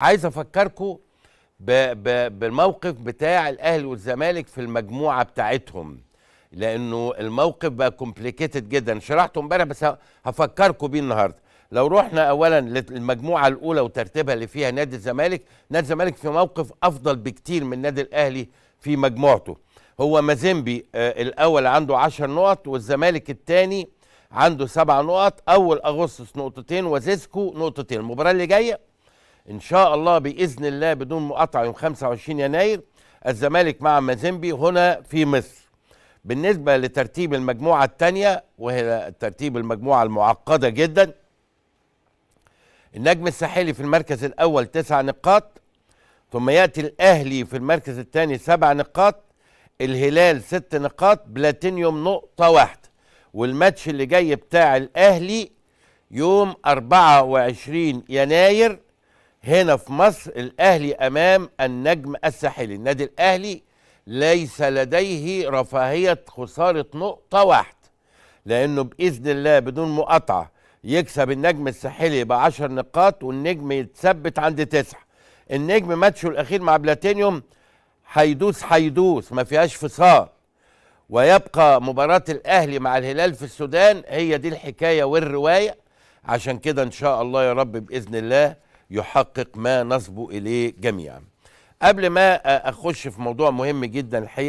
عايز افكركم بالموقف بتاع الاهلي والزمالك في المجموعه بتاعتهم لانه الموقف بقى كومبليكيتد جدا شرحته امبارح بس هفكركم بيه النهارده لو رحنا اولا للمجموعه الاولى وترتيبها اللي فيها نادي الزمالك نادي الزمالك في موقف افضل بكتير من نادي الاهلي في مجموعته هو مازيمبي آه، الاول عنده 10 نقط والزمالك الثاني عنده سبع نقط اول اغسطس نقطتين وزيسكو نقطتين المباراه اللي جايه ان شاء الله باذن الله بدون مقاطعه يوم 25 يناير الزمالك مع مازيمبي هنا في مصر بالنسبه لترتيب المجموعه الثانيه وهي ترتيب المجموعه المعقده جدا النجم الساحلي في المركز الاول تسع نقاط ثم ياتي الاهلي في المركز الثاني سبع نقاط الهلال ست نقاط بلاتينيوم نقطه واحده والماتش اللي جاي بتاع الاهلي يوم 24 يناير هنا في مصر الاهلي امام النجم الساحلي النادي الاهلي ليس لديه رفاهيه خساره نقطه واحده لانه باذن الله بدون مقاطعه يكسب النجم الساحلي بعشر نقاط والنجم يتثبت عند تسعة النجم ماتشه الاخير مع بلاتينيوم هيدوس هيدوس ما فيهاش فصال ويبقى مباراة الأهلي مع الهلال في السودان هي دي الحكاية والرواية عشان كده إن شاء الله يا رب بإذن الله يحقق ما نصبوا إليه جميعا قبل ما أخش في موضوع مهم جدا الحقيقة